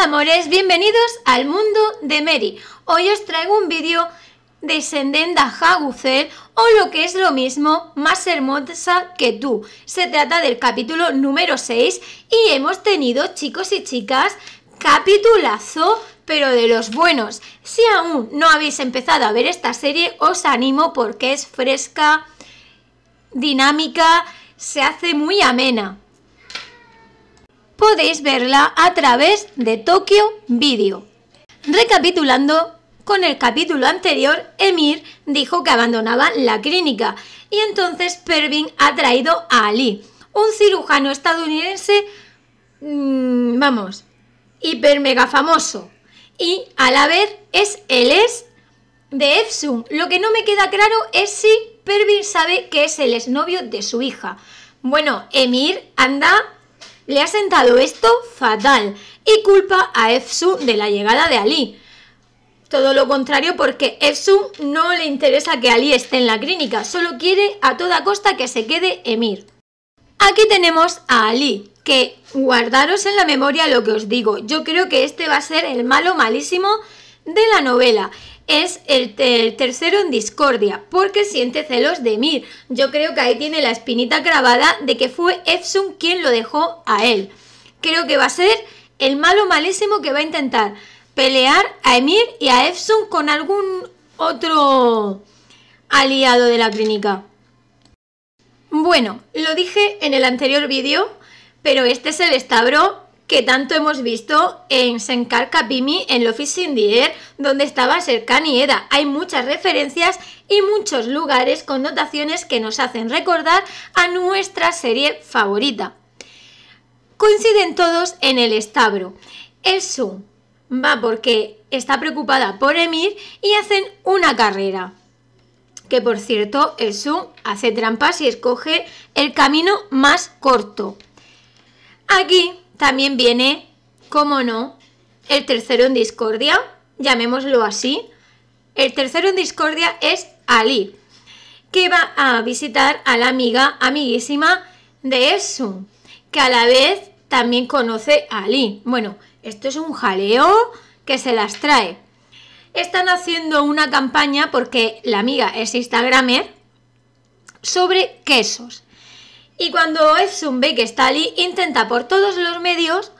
amores, bienvenidos al mundo de Mary. Hoy os traigo un vídeo de Sendenda Haguzel o lo que es lo mismo, más hermosa que tú. Se trata del capítulo número 6 y hemos tenido, chicos y chicas, capitulazo pero de los buenos. Si aún no habéis empezado a ver esta serie, os animo porque es fresca, dinámica, se hace muy amena podéis verla a través de Tokyo Video. Recapitulando, con el capítulo anterior, Emir dijo que abandonaba la clínica y entonces Pervin ha traído a Ali, un cirujano estadounidense, mm, vamos, hiper mega famoso y a la es el ex de Epsum. Lo que no me queda claro es si Pervin sabe que es el exnovio de su hija. Bueno, Emir anda le ha sentado esto fatal y culpa a Efsu de la llegada de Ali. Todo lo contrario porque Efsu no le interesa que Ali esté en la clínica, solo quiere a toda costa que se quede Emir. Aquí tenemos a Ali, que guardaros en la memoria lo que os digo. Yo creo que este va a ser el malo malísimo de la novela es el, tercero en discordia, porque siente celos de Emir. Yo creo que ahí tiene la espinita grabada de que fue Epson quien lo dejó a él. Creo que va a ser el malo malísimo que va a intentar pelear a Emir y a Epson con algún otro aliado de la clínica. Bueno, lo dije en el anterior vídeo, pero este es el estabro que tanto hemos visto en Senkar Kapimi en lo is donde estaba Serkan y Eda. Hay muchas referencias y muchos lugares con notaciones que nos hacen recordar a nuestra serie favorita. Coinciden todos en el establo. El Sun va porque está preocupada por Emir y hacen una carrera. Que por cierto, el Sun hace trampas y escoge el camino más corto. Aquí también viene, como no, el tercero en discordia, llamémoslo así. El tercero en discordia es Ali, que va a visitar a la amiga, amiguísima de Esun, que a la vez también conoce a Ali. Bueno, esto es un jaleo que se las trae. Están haciendo una campaña porque la amiga es Instagramer sobre quesos. Y cuando Efsun ve que está allí, intenta por todos los medios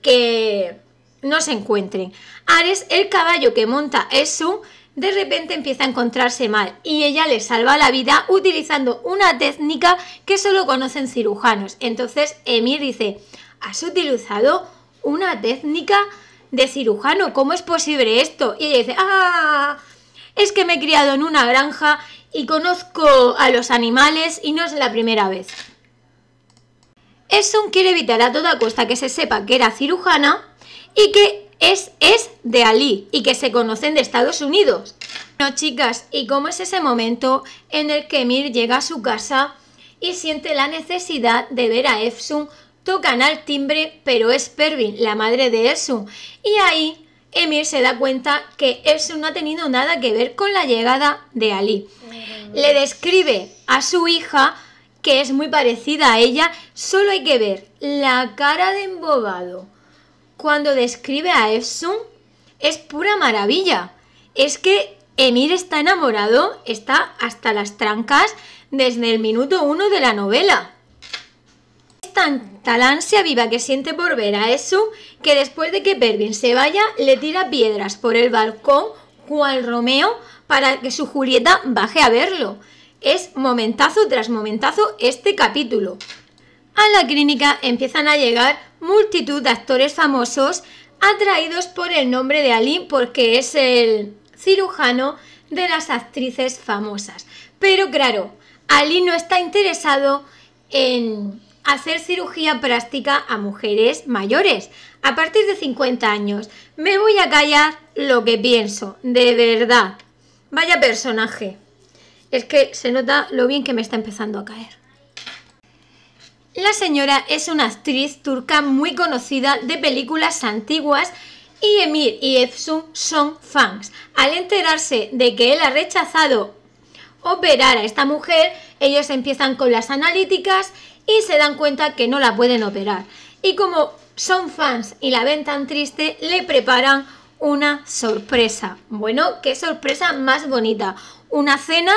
que no se encuentren. Ares, el caballo que monta Efsun, de repente empieza a encontrarse mal y ella le salva la vida utilizando una técnica que solo conocen cirujanos. Entonces Emir dice, ¿has utilizado una técnica de cirujano? ¿Cómo es posible esto? Y ella dice, ¡ah! Es que me he criado en una granja y conozco a los animales y no es la primera vez. Essun quiere evitar a toda costa que se sepa que era cirujana y que es, es de Ali y que se conocen de Estados Unidos. Bueno, chicas, ¿y cómo es ese momento en el que Emir llega a su casa y siente la necesidad de ver a Efsun? Tocan al timbre, pero es Pervin, la madre de Efsun. Y ahí Emir se da cuenta que Efsun no ha tenido nada que ver con la llegada de Ali. Le describe a su hija que es muy parecida a ella, solo hay que ver la cara de embobado cuando describe a Efsun, es pura maravilla. Es que Emir está enamorado, está hasta las trancas desde el minuto uno de la novela. Es tan la ansia viva que siente por ver a Efsun que después de que Pervin se vaya, le tira piedras por el balcón cual Romeo para que su Julieta baje a verlo. Es momentazo tras momentazo este capítulo. A la clínica empiezan a llegar multitud de actores famosos atraídos por el nombre de Ali porque es el cirujano de las actrices famosas. Pero claro, Ali no está interesado en hacer cirugía práctica a mujeres mayores, a partir de 50 años. Me voy a callar lo que pienso, de verdad. Vaya personaje. Es que se nota lo bien que me está empezando a caer. La señora es una actriz turca muy conocida de películas antiguas y Emir y Efsun son fans. Al enterarse de que él ha rechazado operar a esta mujer, ellos empiezan con las analíticas y se dan cuenta que no la pueden operar. Y como son fans y la ven tan triste, le preparan una sorpresa. Bueno, qué sorpresa más bonita. Una cena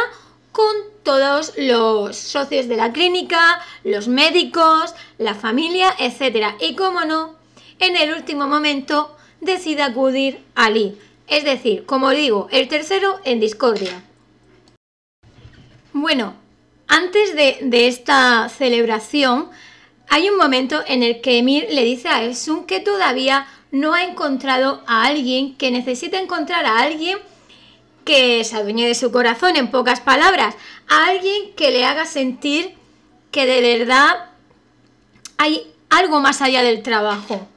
con todos los socios de la clínica, los médicos, la familia, etc. Y como no, en el último momento decide acudir a Lee. Es decir, como digo, el tercero en discordia. Bueno, antes de, esta celebración, hay un momento en el que Emir le dice a Elsun que todavía no ha encontrado a alguien, que necesita encontrar a alguien que se adueñe de su corazón, en pocas palabras, a alguien que le haga sentir que de verdad hay algo más allá del trabajo.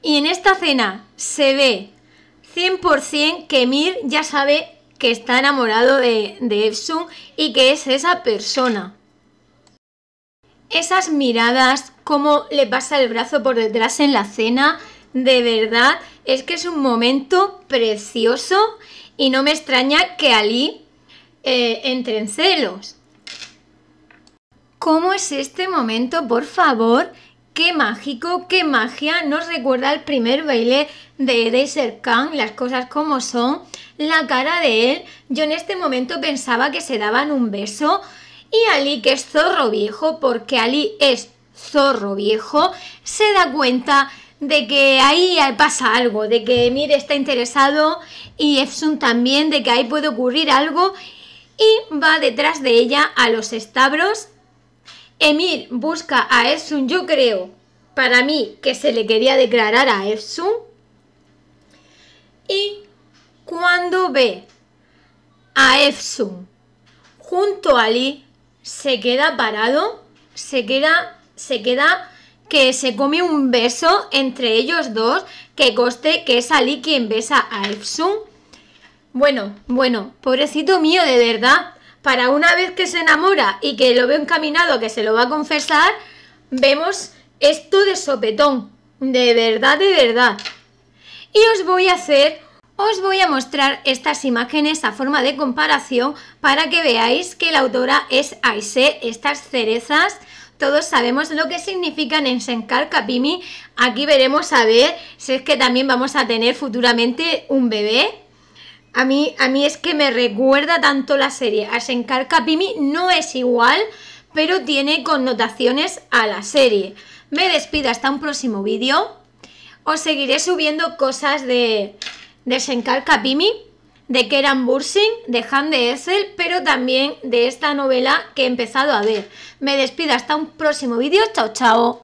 Y en esta cena se ve 100% que Mir ya sabe que está enamorado de, de y que es esa persona. Esas miradas, cómo le pasa el brazo por detrás en la cena, de verdad, es que es un momento precioso y no me extraña que Ali eh, entre en celos. ¿Cómo es este momento, por favor? ¡Qué mágico, qué magia! Nos recuerda el primer baile de Desert Khan, las cosas como son, la cara de él. Yo en este momento pensaba que se daban un beso y Ali, que es zorro viejo, porque Ali es zorro viejo, se da cuenta de que ahí pasa algo, de que Emir está interesado y Efsun también, de que ahí puede ocurrir algo y va detrás de ella a los establos. Emir busca a Efsun, yo creo, para mí, que se le quería declarar a Efsun. Y cuando ve a Efsun junto a Lee, se queda parado, se queda, se queda que se come un beso entre ellos dos, que coste que es Ali quien besa a Epsum. Bueno, bueno, pobrecito mío, de verdad. Para una vez que se enamora y que lo ve encaminado, que se lo va a confesar, vemos esto de sopetón. De verdad, de verdad. Y os voy a hacer, os voy a mostrar estas imágenes a forma de comparación para que veáis que la autora es Aise, estas cerezas todos sabemos lo que significan en Senkar Kapimi. Aquí veremos a ver si es que también vamos a tener futuramente un bebé. A mí, a mí es que me recuerda tanto la serie a Senkar Kapimi, no es igual, pero tiene connotaciones a la serie. Me despido hasta un próximo vídeo. Os seguiré subiendo cosas de, de Senkar Kapimi de Keran Bursing, de Han de Essel, pero también de esta novela que he empezado a ver. Me despido hasta un próximo vídeo. Chao, chao.